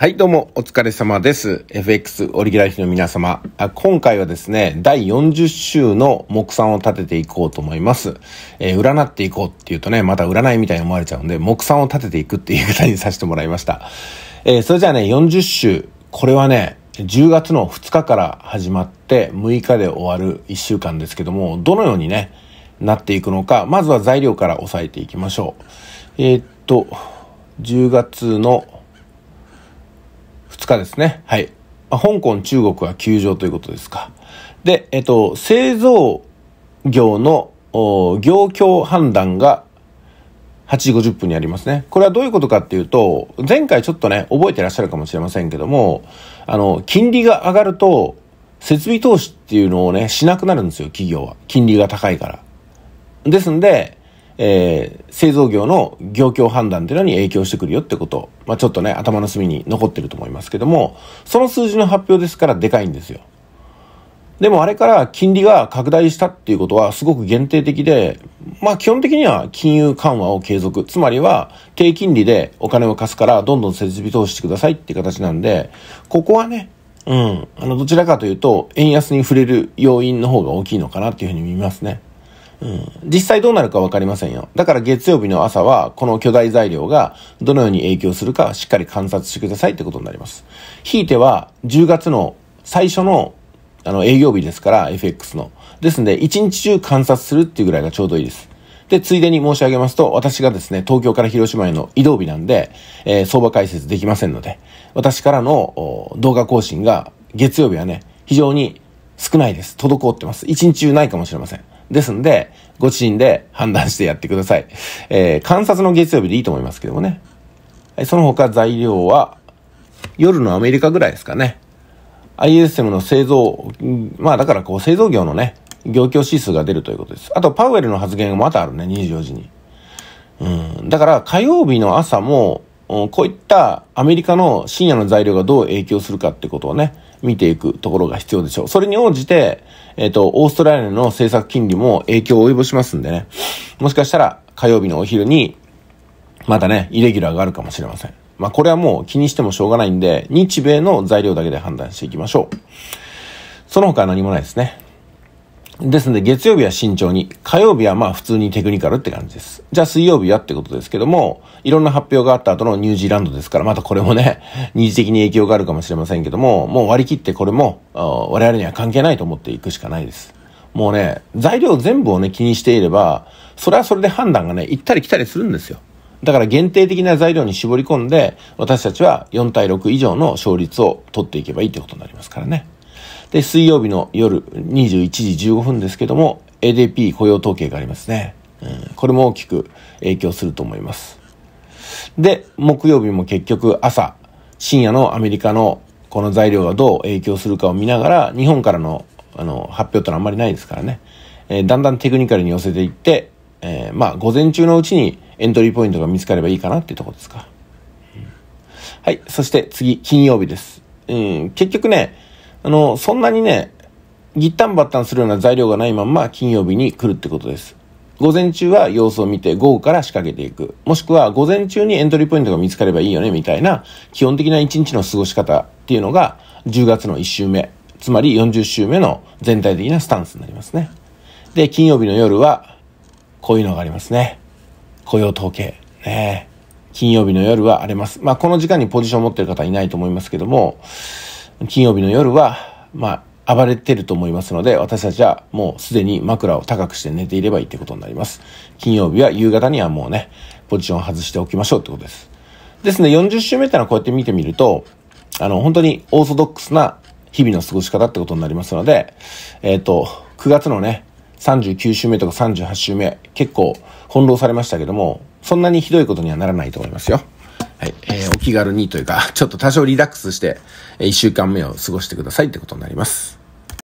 はい、どうも、お疲れ様です。FX オリギュライフの皆様。今回はですね、第40週の目算を立てていこうと思います。えー、占っていこうっていうとね、また占いみたいに思われちゃうんで、目算を立てていくっていう方にさせてもらいました。えー、それじゃあね、40週、これはね、10月の2日から始まって、6日で終わる1週間ですけども、どのようにね、なっていくのか、まずは材料から押さえていきましょう。えー、っと、10月のですね。はい。香港、中国は休場ということですか。で、えっと、製造業の業況判断が8時50分にありますね。これはどういうことかっていうと、前回ちょっとね、覚えてらっしゃるかもしれませんけども、あの、金利が上がると、設備投資っていうのをね、しなくなるんですよ、企業は。金利が高いから。ですんで、えー、製造業の業況判断というのに影響してくるよってこと、まあ、ちょっとね、頭の隅に残ってると思いますけども、その数字の発表ですからでかいんですよ。でもあれから金利が拡大したっていうことはすごく限定的で、まあ基本的には金融緩和を継続。つまりは低金利でお金を貸すからどんどん設備投資してくださいっていう形なんで、ここはね、うん、あのどちらかというと円安に触れる要因の方が大きいのかなっていうふうに見ますね。うん、実際どうなるか分かりませんよ。だから月曜日の朝は、この巨大材料がどのように影響するか、しっかり観察してくださいってことになります。ひいては、10月の最初の、あの、営業日ですから、FX の。ですんで、1日中観察するっていうぐらいがちょうどいいです。で、ついでに申し上げますと、私がですね、東京から広島への移動日なんで、えー、相場解説できませんので、私からの動画更新が月曜日はね、非常に少ないです。滞ってます。一日中ないかもしれません。ですんで、ご自身で判断してやってください。えー、観察の月曜日でいいと思いますけどもね。その他材料は、夜のアメリカぐらいですかね。ISM の製造、まあだからこう製造業のね、業況指数が出るということです。あと、パウエルの発言がまたあるね、24時に。うん。だから、火曜日の朝も、こういったアメリカの深夜の材料がどう影響するかってことをね、見ていくところが必要でしょう。それに応じて、えっ、ー、と、オーストラリアの政策金利も影響を及ぼしますんでね。もしかしたら火曜日のお昼に、またね、イレギュラーがあるかもしれません。まあ、これはもう気にしてもしょうがないんで、日米の材料だけで判断していきましょう。その他何もないですね。ですので、月曜日は慎重に、火曜日はまあ普通にテクニカルって感じです。じゃあ水曜日はってことですけども、いろんな発表があった後のニュージーランドですから、またこれもね、二次的に影響があるかもしれませんけども、もう割り切ってこれも、我々には関係ないと思っていくしかないです。もうね、材料全部をね、気にしていれば、それはそれで判断がね、行ったり来たりするんですよ。だから限定的な材料に絞り込んで、私たちは4対6以上の勝率を取っていけばいいってことになりますからね。で、水曜日の夜21時15分ですけども、ADP 雇用統計がありますね。うん、これも大きく影響すると思います。で、木曜日も結局朝、深夜のアメリカのこの材料がどう影響するかを見ながら、日本からのあの発表とてのはあんまりないですからね、えー、だんだんテクニカルに寄せていって、えー、まあ、午前中のうちにエントリーポイントが見つかればいいかなっていうところですか。はい。そして次、金曜日です。うん、結局ね、あの、そんなにね、ぎったんばったんするような材料がないまんま金曜日に来るってことです。午前中は様子を見て午後から仕掛けていく。もしくは午前中にエントリーポイントが見つかればいいよねみたいな基本的な一日の過ごし方っていうのが10月の1週目、つまり40週目の全体的なスタンスになりますね。で、金曜日の夜はこういうのがありますね。雇用統計。ね金曜日の夜は荒れます。まあ、この時間にポジションを持ってる方いないと思いますけども、金曜日の夜は、まあ、暴れてると思いますので、私たちはもうすでに枕を高くして寝ていればいいってことになります。金曜日は夕方にはもうね、ポジションを外しておきましょうってことです。ですね、40週目ってのはこうやって見てみると、あの、本当にオーソドックスな日々の過ごし方ってことになりますので、えっ、ー、と、9月のね、39週目とか38週目、結構翻弄されましたけども、そんなにひどいことにはならないと思いますよ。はい、えー、お気軽にというか、ちょっと多少リラックスして、1週間目を過ごしてくださいってことになります。